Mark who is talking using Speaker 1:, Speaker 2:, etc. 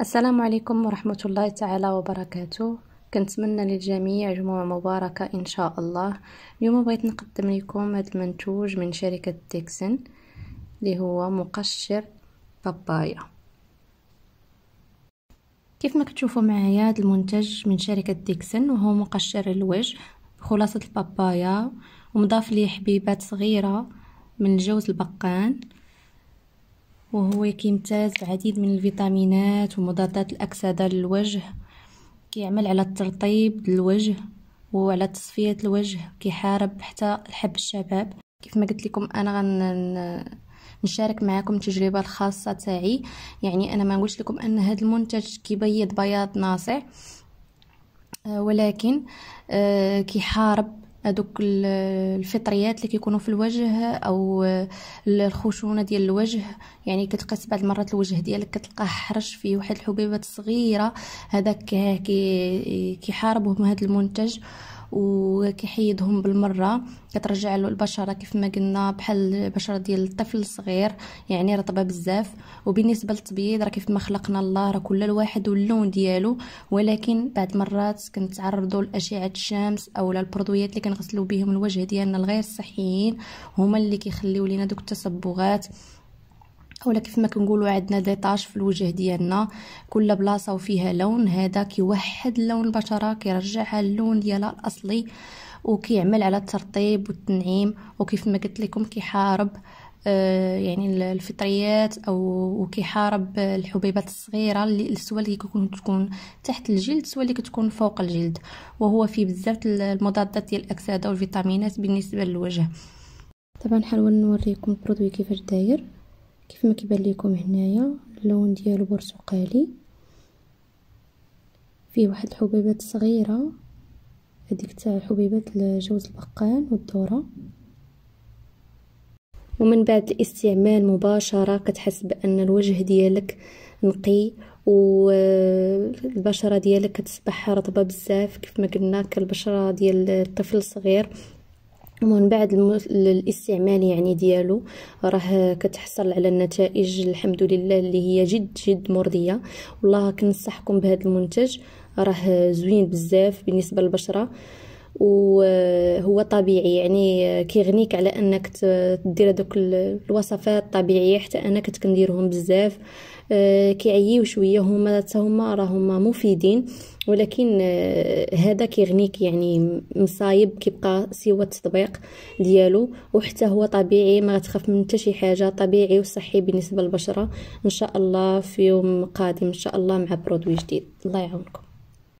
Speaker 1: السلام عليكم ورحمة الله تعالى وبركاته كنتمنى للجميع جمعة مباركة إن شاء الله اليوم بغيت نقدم لكم هذا المنتوج من شركة تيكسن اللي هو مقشر بابايا كيف ما كتشوفوا معايا هذا المنتج من شركة ديكسن وهو مقشر الوجه بخلاصة البابايا ومضاف ليه حبيبات صغيرة من جوز البقان وهو كيمتاز بعديد من الفيتامينات ومضادات الأكسدة للوجه كيعمل على الترطيب للوجه وعلى تصفية الوجه كيحارب حتى الحب الشباب كيف ما قلت لكم انا غن نشارك معكم التجربه الخاصه تاعي يعني انا ما نقولش لكم ان هذا المنتج كيبيض بياض ناصع آه، ولكن آه، كيحارب هذوك الفطريات اللي كيكونوا في الوجه او الخشونه ديال الوجه يعني كتلقى بعض المرات الوجه ديالك كتلقاه حرش فيه واحد الحبيبات صغيره هذاك كيحاربهم هذا المنتج وكيحيدهم بالمره كترجع له البشره كيف ما قلنا بحال البشره ديال الطفل الصغير يعني رطبه بزاف وبالنسبه للتبييض راه كيف ما خلقنا الله راه كل الواحد واللون ديالو ولكن بعد مرات كنتعرضوا لاشعه الشمس او البرودويات اللي كنغسلوا بهم الوجه ديالنا الغير صحيين هما اللي كيخليو لينا دوك التصبغات ولا كيف ما كنقولوا عندنا ديطاج في الوجه ديالنا كل بلاصه وفيها لون هذا كيوحد لون البشره كيرجعها اللون ديالها الاصلي وكيعمل على الترطيب والتنعيم وكيف ما قلت لكم كيحارب آه، يعني الفطريات او وكيحارب الحبيبات الصغيره اللي السوا اللي كتكون تكون تحت الجلد سوا اللي كتكون فوق الجلد وهو فيه بزاف المضادات ديال الاكسده والفيتامينات بالنسبه للوجه طبعا حنول نوريكم البرودوي كيفاش داير كيف ما كيبان لكم هنايا اللون ديالو برتقالي فيه واحد الحبيبات صغيره هذيك تاع حبيبات جوز البقان والذره ومن بعد الاستعمال مباشره كتحس بان الوجه ديالك نقي والبشره ديالك كتصبح رطبه بزاف كيف ما قلنا كالبشره ديال الطفل الصغير ومن بعد الاستعمال يعني ديالو راه كتحصل على النتائج الحمد لله اللي هي جد جد مرضيه والله كنصحكم بهذا المنتج راه زوين بزاف بالنسبه للبشره وهو طبيعي يعني كيغنيك على انك تدير هذوك الوصفات الطبيعيه حتى انا كنت كنديرهم بزاف آه، كيعييو شويه هما هما راهما مفيدين ولكن آه، هذا كيغنيك يعني مصايب كيبقى سوى التطبيق ديالو وحتى هو طبيعي ما تخاف من حتى شي حاجه طبيعي وصحي بالنسبه للبشره ان شاء الله في يوم قادم ان شاء الله مع برودوي جديد الله يعاونكم